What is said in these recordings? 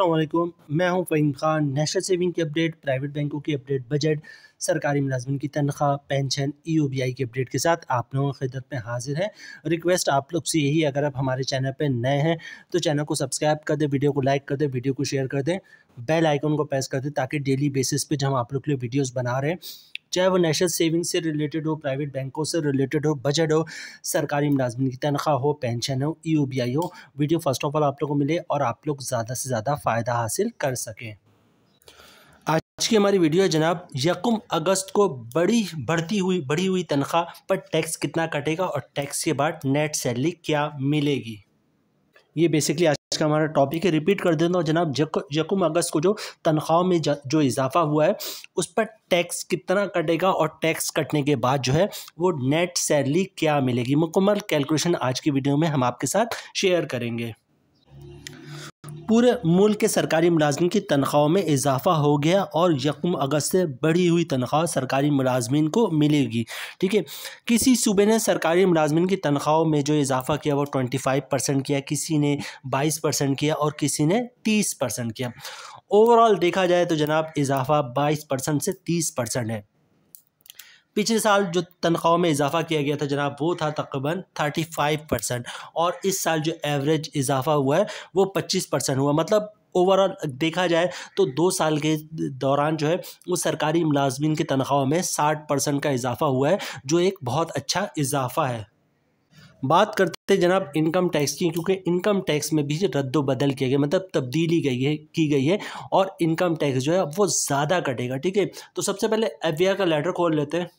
अल्लाम मैं हूं फ़हीम खान नेशनल सेविंग की अपडेट प्राइवेट बैंकों की अपडेट बजट सरकारी मुलाजमन की तनख्वाह पेंशन ई बी आई की अपडेट के साथ आप लोगों की खिदत में हाजिर है रिक्वेस्ट आप लोग से यही अगर आप हमारे चैनल पर नए हैं तो चैनल को सब्सक्राइब कर दें वीडियो को लाइक कर दें वीडियो को शेयर कर दें बेल आइकन को प्रेस कर दें ताकि डेली बेसिस पे जो हम आप लोग के लिए वीडियोज़ बना रहे हैं चाहे वो नेशनल सेविंग से रिलेटेड हो प्राइवेट बैंकों से रिलेटेड हो बजट हो सरकारी मुलाजमन की तनख्वाह हो पेंशन हो ई e हो वीडियो फर्स्ट ऑफ ऑल आप लोग को मिले और आप लोग ज़्यादा से ज़्यादा फ़ायदा हासिल कर सकें आज की हमारी वीडियो है जनाब यकुम अगस्त को बड़ी बढ़ती हुई बढ़ी हुई तनख्वाह पर टैक्स कितना कटेगा और टैक्स के बाद नेट सैलरी क्या मिलेगी ये बेसिकली का हमारा टॉपिक है रिपीट कर देता हूँ जनाब यकुम अगस्त को जो तनख्वाह में जो इजाफा हुआ है उस पर टैक्स कितना कटेगा और टैक्स कटने के बाद जो है वो नेट सैलरी क्या मिलेगी मुकम्मल कैलकुलेशन आज की वीडियो में हम आपके साथ शेयर करेंगे पूरे मुल्क के सरकारी मुलाजमन की तनख्वाहों में इजाफा हो गया और यकम अगस्त से बढ़ी हुई तनख्वाह सरकारी मुलाजमन को मिलेगी ठीक है किसी सूबे ने सरकारी मुलाजमन की तनख्वाहों में जो इजाफा किया वो ट्वेंटी फाइव परसेंट किया किसी ने बाईस परसेंट किया और किसी ने तीस परसेंट किया ओवरऑल देखा जाए तो जनाब इजाफा बाईस परसेंट से तीस परसेंट है पिछले साल जो तनख्वाह में इजाफा किया गया था जनाब वो था तकरीबन थर्टी फाइव परसेंट और इस साल जो एवरेज इजाफा हुआ है वो पच्चीस परसेंट हुआ मतलब ओवरऑल देखा जाए तो दो साल के दौरान जो है वो सरकारी मुलाजमीन की तनख्वाह में साठ परसेंट का इजाफा हुआ है जो एक बहुत अच्छा इजाफा है बात करते हैं जनाब इनकम टैक्स की क्योंकि इनकम टैक्स में भी रद्दोबदल किया गया मतलब तब्दीली गई है की गई है और इनकम टैक्स जो है वो ज़्यादा कटेगा ठीक है तो सबसे पहले एफ का लेटर खोल लेते हैं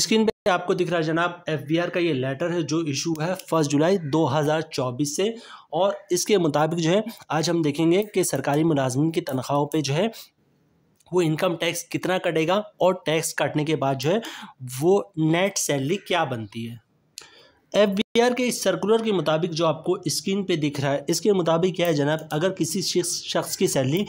स्क्रीन पे आपको दिख रहा है जनाब एफबीआर का ये लेटर है जो इशू है फर्स्ट जुलाई 2024 से और इसके मुताबिक जो है आज हम देखेंगे कि सरकारी मुलाजमन की तनख्वाहों पे जो है वो इनकम टैक्स कितना कटेगा और टैक्स काटने के बाद जो है वो नेट सैलरी क्या बनती है एफ के इस सर्कुलर के मुताबिक जो आपको स्क्रीन पे दिख रहा है इसके मुताबिक क्या है जनाब अगर किसी शख्स की सैलरी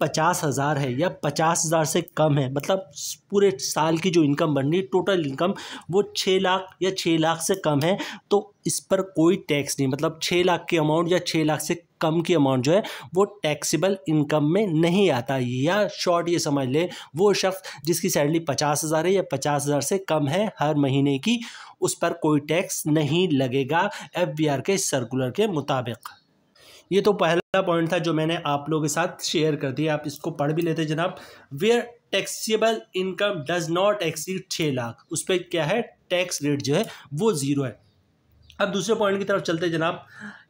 पचास हज़ार है या पचास हज़ार से कम है मतलब पूरे साल की जो इनकम बन रही टोटल इनकम वो छः लाख या छः लाख से कम है तो इस पर कोई टैक्स नहीं मतलब छः लाख के अमाउंट या छः लाख से कम की अमाउंट जो है वो टैक्सीबल इनकम में नहीं आता या शॉर्ट ये समझ लें वो शख्स जिसकी सैलरी पचास हज़ार है या पचास हज़ार से कम है हर महीने की उस पर कोई टैक्स नहीं लगेगा एफ के सर्कुलर के मुताबिक ये तो पहला पॉइंट था जो मैंने आप लोगों के साथ शेयर कर दिया आप इसको पढ़ भी लेते जनाब where taxable income does not exceed छः लाख उस पर क्या है टैक्स रेट जो है वो ज़ीरो है अब दूसरे पॉइंट की तरफ चलते जनाब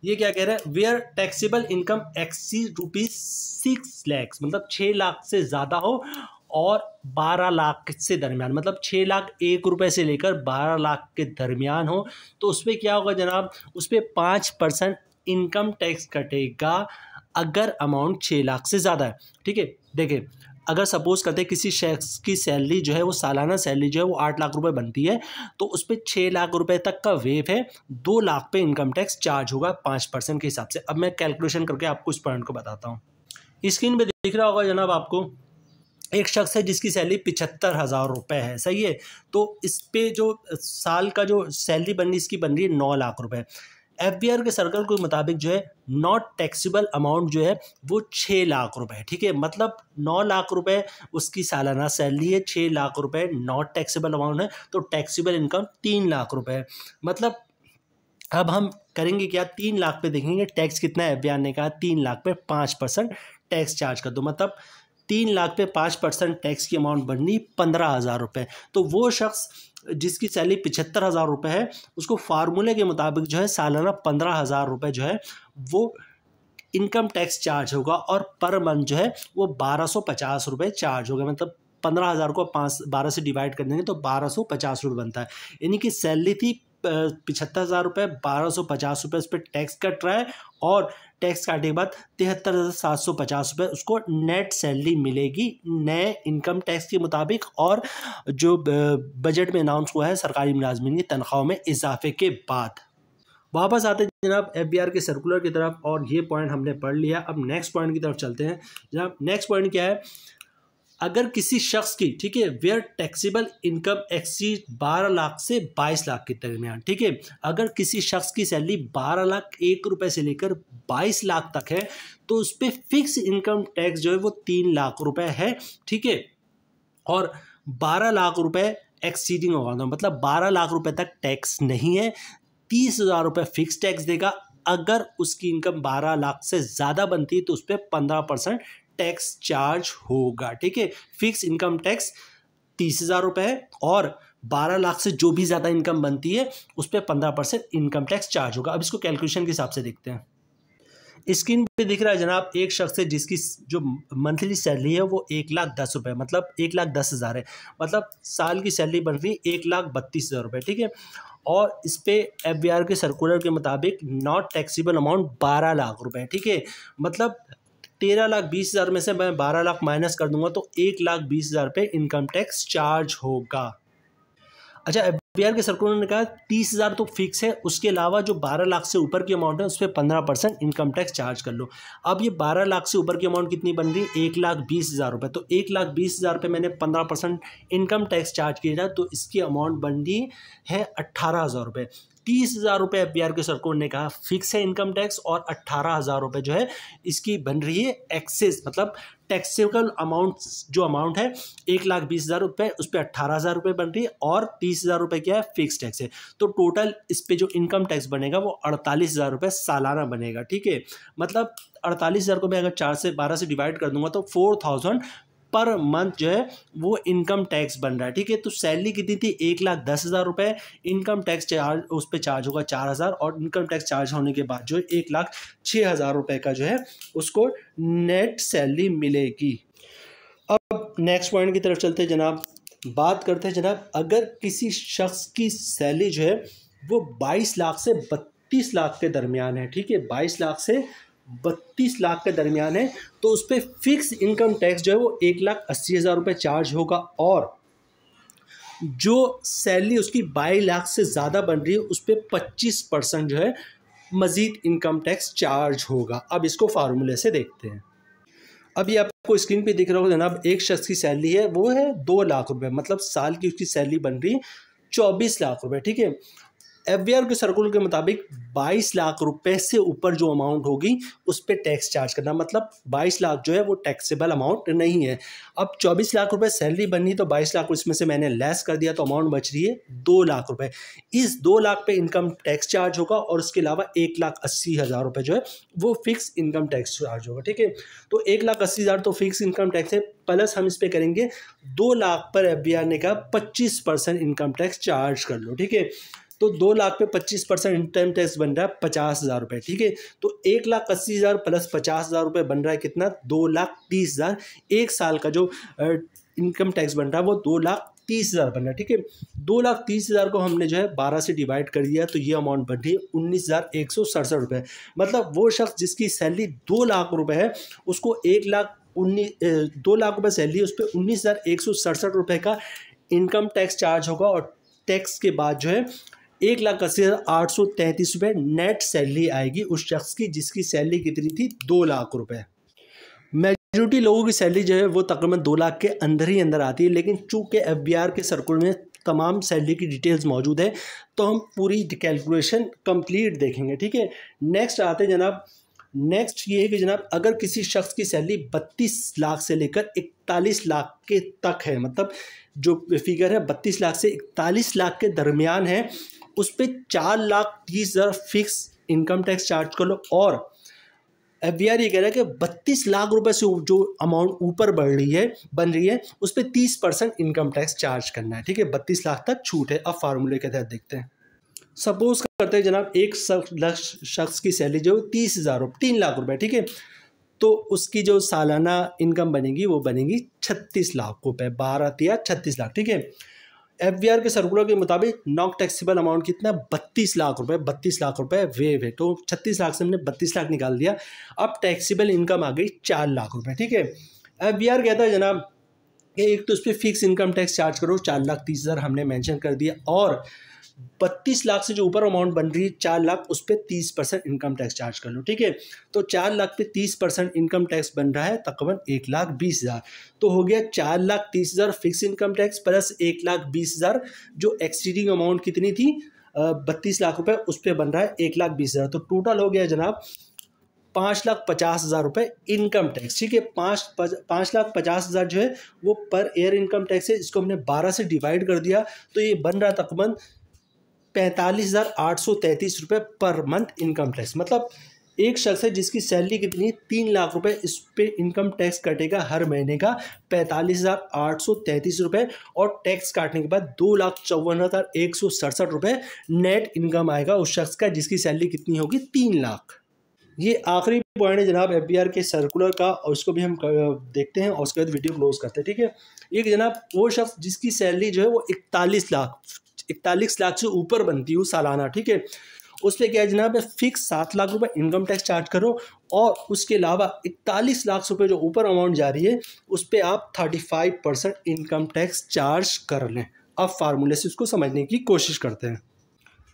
ये क्या कह रहे हैं where taxable income exceed rupees six lakhs मतलब छः लाख से ज़्यादा हो और बारह लाख से दरमियान मतलब छः लाख एक रुपए से लेकर बारह लाख के दरमियान हो तो उस पर क्या होगा जनाब उस पर पाँच परसेंट इनकम टैक्स कटेगा अगर अमाउंट छः लाख से ज़्यादा है ठीक है देखिए अगर सपोज़ करते हैं किसी शख्स की सैलरी जो है वो सालाना सैलरी जो है वो आठ लाख रुपए बनती है तो उस पर छः लाख रुपए तक का वेव है दो लाख पे इनकम टैक्स चार्ज होगा पाँच परसेंट के हिसाब से अब मैं कैलकुलेशन करके आपको इस पॉइंट को बताता हूँ स्क्रीन पे दिख रहा होगा जनाब आपको एक शख्स है जिसकी सैलरी पिछहत्तर हज़ार रुपये है सही है तो इस पर जो साल का जो सैलरी बन रही इसकी बन रही है नौ लाख रुपये एफ के सर्कल के मुताबिक जो है नॉट टैक्सीबल अमाउंट जो है वो छः लाख रुपए ठीक है मतलब नौ लाख रुपए उसकी सालाना सैलरी है छः लाख रुपए नॉट टैक्सीबल अमाउंट है तो टैक्सीबल इनकम तीन लाख रुपए है मतलब अब हम करेंगे क्या तीन लाख पे देखेंगे टैक्स कितना है एफ ने कहा तीन लाख पे पाँच परसेंट टैक्स चार्ज कर दो मतलब तीन लाख पे पाँच परसेंट टैक्स की अमाउंट बननी पंद्रह हज़ार रुपये तो वो शख्स जिसकी सैलरी पिछहत्तर हज़ार रुपये है उसको फार्मूले के मुताबिक जो है सालाना पंद्रह हज़ार रुपये जो है वो इनकम टैक्स चार्ज होगा और पर मंथ जो है वो बारह सौ पचास रुपये चार्ज होगा मतलब पंद्रह हज़ार को पाँच बारह से डिवाइड कर देंगे तो बारह सौ पचास रुपये बनता है यानी कि सैलरी थी पिछहत्तर हज़ार रुपये बारह सौ पचास रुपये उस पर टैक्स कट रहा है और टैक्स काटने के बाद तिहत्तर हज़ार सात सौ पचास रुपये उसको नेट सैलरी मिलेगी नए इनकम टैक्स के मुताबिक और जो बजट में अनाउंस हुआ है सरकारी मुलाजमन की तनख्वाहों में इजाफे के बाद वापस आते जनाब एफ बी आर के सर्कुलर की तरफ और ये पॉइंट हमने पढ़ लिया अब नेक्स्ट पॉइंट की तरफ चलते हैं जनाब नेक्स्ट पॉइंट क्या है अगर किसी शख्स की ठीक है where taxable income exceed 12 lakh से 22 लाख के दरमियान ठीक है अगर किसी शख्स की सैलरी 12 लाख एक रुपए से लेकर 22 लाख तक है तो उस पर फिक्स इनकम टैक्स जो है वो तीन लाख रुपए है ठीक है और 12 लाख रुपए एक्सीडिंग होगा तो मतलब 12 लाख रुपए तक टैक्स नहीं है तीस हज़ार रुपये फिक्स टैक्स देगा अगर उसकी इनकम 12 लाख से ज़्यादा बनती है तो उस पर पंद्रह परसेंट टैक्स चार्ज होगा ठीक है फिक्स इनकम टैक्स तीस हज़ार रुपये है और बारह लाख से जो भी ज़्यादा इनकम बनती है उस पर पंद्रह परसेंट इनकम टैक्स चार्ज होगा अब इसको कैलकुलेशन के हिसाब से देखते हैं स्क्रीन पे दिख रहा है जनाब एक शख्स है जिसकी जो मंथली सैलरी है वो एक लाख दस रुपये मतलब एक लाख दस हज़ार है मतलब साल की सैलरी बन रही है एक लाख बत्तीस हज़ार रुपये ठीक है और इस पर एफ के सर्कुलर के मुताबिक नॉट टैक्सीबल अमाउंट बारह लाख रुपए ठीक है मतलब तेरह लाख बीस हज़ार में से मैं बारह लाख माइनस कर दूंगा तो एक लाख बीस हज़ार पर इनकम टैक्स चार्ज होगा अच्छा एफ के सर्कुलर ने कहा तीस हज़ार तो फिक्स है उसके अलावा जो बारह लाख से ऊपर की अमाउंट है उस पर पंद्रह परसेंट इनकम टैक्स चार्ज कर लो अब ये बारह लाख से ऊपर की अमाउंट कितनी बन रही है एक लाख बीस हज़ार रुपये तो एक लाख बीस हज़ार रुपये मैंने पंद्रह परसेंट इनकम टैक्स चार्ज किया जाए तो इसकी अमाउंट बन रही है अट्ठारह हज़ार रुपये तीस हज़ार रुपये एफ के सरकोर ने कहा फिक्स है इनकम टैक्स और अट्ठारह हज़ार रुपये जो है इसकी बन रही है एक्सेस मतलब टैक्सेबल अमाउंट जो अमाउंट है एक लाख बीस हज़ार रुपये उस पर अट्ठारह हज़ार रुपये बन रही है और तीस हज़ार रुपये क्या है फिक्स टैक्स है तो टोटल इस पर जो इनकम टैक्स बनेगा वो अड़तालीस हज़ार रुपये सालाना बनेगा ठीक है मतलब अड़तालीस हज़ार को मैं अगर चार से बारह से डिवाइड कर दूंगा तो फोर थाउजेंड पर मंथ जो है वो इनकम टैक्स बन रहा है ठीक है तो सैलरी कितनी थी एक लाख दस हज़ार रुपये इनकम टैक्स चार्ज उस पर चार्ज होगा चार हज़ार और इनकम टैक्स चार्ज होने के बाद जो है एक लाख छः हज़ार रुपये का जो है उसको नेट सैलरी मिलेगी अब नेक्स्ट पॉइंट की तरफ चलते हैं जनाब बात करते हैं जनाब अगर किसी शख्स की सैलरी जो है वो बाईस लाख से बत्तीस लाख के दरमियान है ठीक है बाईस लाख से बत्तीस लाख के दरमियान है तो उस पर फिक्स इनकम टैक्स जो है वो एक लाख अस्सी हज़ार रुपये चार्ज होगा और जो सैलरी उसकी बाई लाख से ज़्यादा बन रही है उस पर पच्चीस परसेंट जो है मज़ीद इनकम टैक्स चार्ज होगा अब इसको फार्मूले से देखते हैं अभी आपको स्क्रीन पे दिख रहा होगा जनाब एक शख्स की सैलरी है वो है दो लाख रुपए मतलब साल की उसकी सैलरी बन रही है चौबीस लाख रुपए ठीक है एफ के सर्कुलर के मुताबिक 22 लाख रुपए से ऊपर जो अमाउंट होगी उस पर टैक्स चार्ज करना मतलब 22 लाख जो है वो टैक्सेबल अमाउंट नहीं है अब 24 लाख रुपए सैलरी बननी तो 22 लाख इसमें से मैंने लेस कर दिया तो अमाउंट बच रही है दो लाख रुपए इस दो लाख पे इनकम टैक्स चार्ज होगा और उसके अलावा एक लाख अस्सी हज़ार रुपये जो है वो फिक्स इनकम टैक्स चार्ज होगा ठीक है तो एक लाख अस्सी हज़ार तो फिक्स इनकम टैक्स है प्लस हम इस पर करेंगे दो लाख पर एफ ने कहा पच्चीस परसेंट इनकम टैक्स चार्ज कर लो ठीक है तो दो लाख पे पच्चीस परसेंट इनकम टैक्स बन रहा है पचास हज़ार रुपये ठीक है तो एक लाख अस्सी हज़ार प्लस पचास हज़ार रुपये बन रहा है कितना दो लाख तीस हज़ार एक साल का जो इनकम टैक्स बन रहा है वो दो लाख तीस हज़ार बन रहा है ठीक है दो लाख तीस हज़ार को हमने जो है बारह से डिवाइड कर दिया तो ये अमाउंट बन रही है उन्नीस हज़ार एक सौ सड़सठ रुपये मतलब वो शख्स जिसकी सैलरी दो लाख रुपये है उसको एक लाख उन्नीस दो लाख रुपये सैलरी उस पर उन्नीस हज़ार एक सौ सड़सठ रुपये का इनकम टैक्स चार्ज होगा और टैक्स के बाद जो है एक लाख अस्सी हज़ार आठ सौ तैंतीस रुपये नेट सैलरी आएगी उस शख्स की जिसकी सैलरी कितनी थी दो लाख रुपए मेजोरिटी लोगों की सैलरी जो है वो तकरीबन दो लाख के अंदर ही अंदर आती है लेकिन चूँकि एफ बी आर के सर्कुलर में तमाम सैलरी की डिटेल्स मौजूद है तो हम पूरी कैलकुलेशन कंप्लीट देखेंगे ठीक है नेक्स्ट आते जनाब नेक्स्ट ये है कि जनाब अगर किसी शख्स की सैलरी बत्तीस लाख से लेकर इकतालीस लाख के तक है मतलब जो फिगर है बत्तीस लाख से इकतालीस लाख के दरमियान है उस पर चार लाख तीस हज़ार फिक्स इनकम टैक्स चार्ज कर लो और एफ आर ये कह रहा है कि बत्तीस लाख रुपए से जो अमाउंट ऊपर बढ़ रही है बन रही है उस पर तीस परसेंट इनकम टैक्स चार्ज करना है ठीक है बत्तीस लाख तक छूट है अब फार्मूले के तहत देखते हैं सपोज करते हैं जनाब एक शख्स की सैलरी जो तीस हज़ार रुपये तीन लाख रुपए ठीक है तो उसकी जो सालाना इनकम बनेगी वो बनेगी छत्तीस लाख रुपए बारह या छत्तीस लाख ठीक है एफ के सर्कुलर के मुताबिक नॉन टैक्सीबल अमाउंट कितना बत्तीस लाख रुपए बत्तीस लाख रुपए वेव है तो छत्तीस लाख से हमने बत्तीस लाख निकाल दिया अब टैक्सीबल इनकम आ गई चार लाख रुपए ठीक है एफ कहता है जनाब एक तो उस पर फिक्स इनकम टैक्स चार्ज करो चार लाख तीस हज़ार हमने मेंशन कर दिया और बत्तीस लाख से जो ऊपर अमाउंट बन रही है चार लाख उस पर तीस परसेंट इनकम टैक्स चार्ज कर लो ठीक है तो चार लाख पे तीस परसेंट इनकम टैक्स बन रहा है तकरीबन एक लाख बीस हज़ार तो हो गया चार लाख तीस हज़ार फिक्स इनकम टैक्स प्लस एक लाख बीस हज़ार जो एक्सीडिंग अमाउंट कितनी थी बत्तीस लाख रुपये उस पर बन रहा है एक लाख बीस हज़ार तो टोटल हो गया जनाब पाँच लाख पचास हज़ार रुपये इनकम टैक्स ठीक है पाँच पाँच लाख पचास हज़ार जो है वो पर ईयर इनकम टैक्स है इसको हमने बारह से डिवाइड कर दिया तो ये बन रहा तकरीबन पैंतालीस हज़ार आठ सौ तैंतीस रुपये पर मंथ इनकम टैक्स मतलब एक शख्स है जिसकी सैलरी कितनी है तीन लाख रुपए इस पर इनकम टैक्स कटेगा हर महीने का पैंतालीस हज़ार आठ सौ तैंतीस रुपये और टैक्स काटने के बाद दो लाख चौवन हज़ार एक सौ सड़सठ रुपये नेट इनकम आएगा उस शख्स का जिसकी सैलरी कितनी होगी तीन लाख ये आखिरी पॉइंट है जनाब एफ के सर्कुलर का और इसको भी हम देखते हैं और उसके बाद वीडियो क्लोज करते हैं ठीक है एक जनाब वो शख्स जिसकी सैलरी जो है वो इकतालीस लाख इकतालीस लाख से ऊपर बनती है सालाना ठीक है उस पर क्या है जनाब मैं फिक्स सात लाख रुपए इनकम टैक्स चार्ज करो और उसके अलावा इकतालीस लाख रुपए जो ऊपर अमाउंट जा रही है उस पर आप thirty five percent income tax charge कर लें अब फार्मूले से उसको समझने की कोशिश करते हैं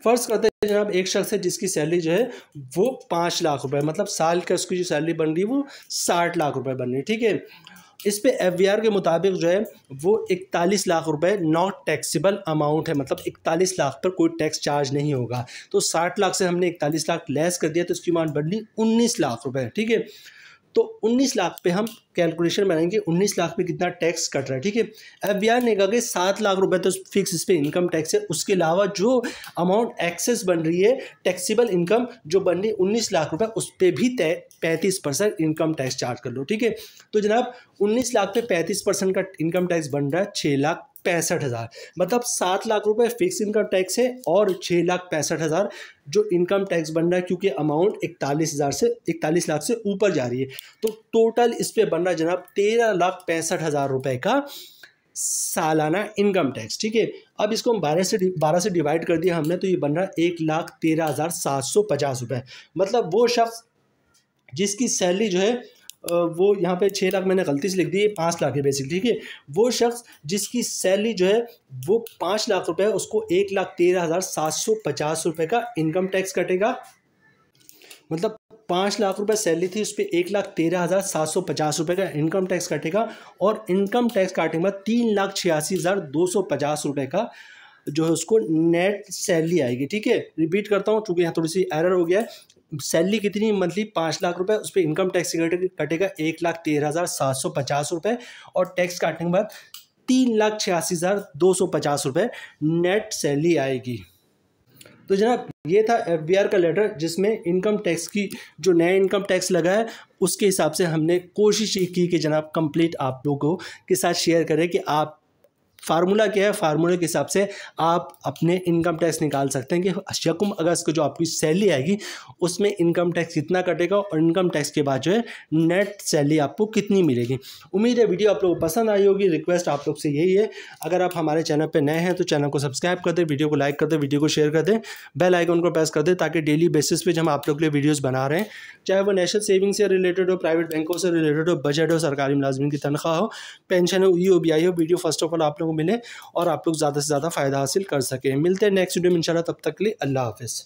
फर्स्ट करते हैं जनाब एक शख्स है जिसकी सैलरी जो है वो पाँच लाख रुपये मतलब साल का उसकी जो सैलरी बन रही है वो साठ लाख रुपये बन रही है ठीक है इस पर एफ के मुताबिक जो है वो इकतालीस लाख रुपए नॉट टैक्सीबल अमाउंट है मतलब इकतालीस लाख पर कोई टैक्स चार्ज नहीं होगा तो साठ लाख से हमने इकतालीस लाख लेस कर दिया तो इसकी अमाउंट बढ़ ली उन्नीस लाख रुपए ठीक है तो 19 लाख पे हम कैलकुलेशन बनाएंगे 19 लाख पे कितना टैक्स कट रहा है ठीक है एफ ने कहा कि सात लाख रुपए तो फिक्स इस पर इनकम टैक्स है उसके अलावा जो अमाउंट एक्सेस बन रही है टैक्सीबल इनकम जो बन रही है उन्नीस लाख रुपये उस पर भी तय पैंतीस परसेंट इनकम टैक्स चार्ज कर लो ठीक है तो जनाब उन्नीस लाख पे पैंतीस परसेंट का इनकम टैक्स बन रहा है छः लाख पैंसठ हज़ार मतलब सात लाख रुपए फिक्स इनकम टैक्स है और छः लाख पैंसठ हज़ार जो इनकम टैक्स बन रहा है क्योंकि अमाउंट इकतालीस हज़ार से इकतालीस लाख से ऊपर जा रही है तो टोटल इस पर बन रहा है जनाब तेरह लाख पैंसठ हज़ार रुपये का सालाना इनकम टैक्स ठीक है अब इसको हम बारह से बारह से डिवाइड कर दिया हमने तो ये बन रहा है एक लाख तेरह हज़ार सात सौ पचास रुपये मतलब वो शख्स जिसकी सैलरी जो है वो यहाँ पे छः लाख मैंने गलती से लिख दी पाँच लाख है बेसिकली ठीक है वो शख्स जिसकी सैलरी जो है वो पाँच लाख रुपए है उसको एक लाख तेरह हज़ार सात सौ पचास रुपये का इनकम टैक्स कटेगा मतलब पाँच लाख रुपए सैलरी थी उस पर एक लाख तेरह हज़ार सात सौ पचास रुपये का इनकम टैक्स कटेगा और इनकम टैक्स काटने के बाद तीन लाख छियासी हज़ार दो सौ पचास रुपये का जो है उसको नेट सैलरी आएगी ठीक है रिपीट करता हूँ चूँकि यहाँ थोड़ी सी एरर हो गया है सैलरी कितनी मंथली पाँच लाख रुपए उस पर इनकम टैक्स कटेगा एक लाख तेरह हज़ार सात सौ पचास रुपये और टैक्स काटने के बाद तीन लाख छियासी हज़ार दो सौ पचास रुपये नेट सैलरी आएगी तो जनाब ये था एफ का लेटर जिसमें इनकम टैक्स की जो नया इनकम टैक्स लगा है उसके हिसाब से हमने कोशिश की कि जनाब कंप्लीट आप लोगों के साथ शेयर करें कि आप फार्मूला क्या है फार्मूला के हिसाब से आप अपने इनकम टैक्स निकाल सकते हैं कि यकुम अगस्त को जो आपकी सैलरी आएगी उसमें इनकम टैक्स कितना कटेगा और इनकम टैक्स के बाद जो है नेट सैलरी आपको कितनी मिलेगी उम्मीद है वीडियो आप लोगों को पसंद आई होगी रिक्वेस्ट आप लोग से यही है अगर आप हमारे चैनल पर नए हैं तो चैनल को सब्सक्राइब कर दें वीडियो को लाइक कर दें वीडियो को शेयर कर दें बेल आइकन को प्रेस कर दें ताकि डेली बेसिस पर हम आप लोग के लिए वीडियोज़ बना रहे हैं चाहे वो नेशनल सेविंग से रिलेटेड हो प्राइवेट बैंकों से रिलेटेड हो बजट हो सरकारी मुलाजमन की तनख्वाह हो पेंशन हो ई हो वीडियो फर्स्ट ऑफ ऑल आप लोगों मिले और आप लोग ज़्यादा से ज़्यादा फ़ायदा हासिल कर सकें मिलते हैं नेक्स्ट वीडियो में इंशाल्लाह तब तक के लिए अल्लाह हाफिज़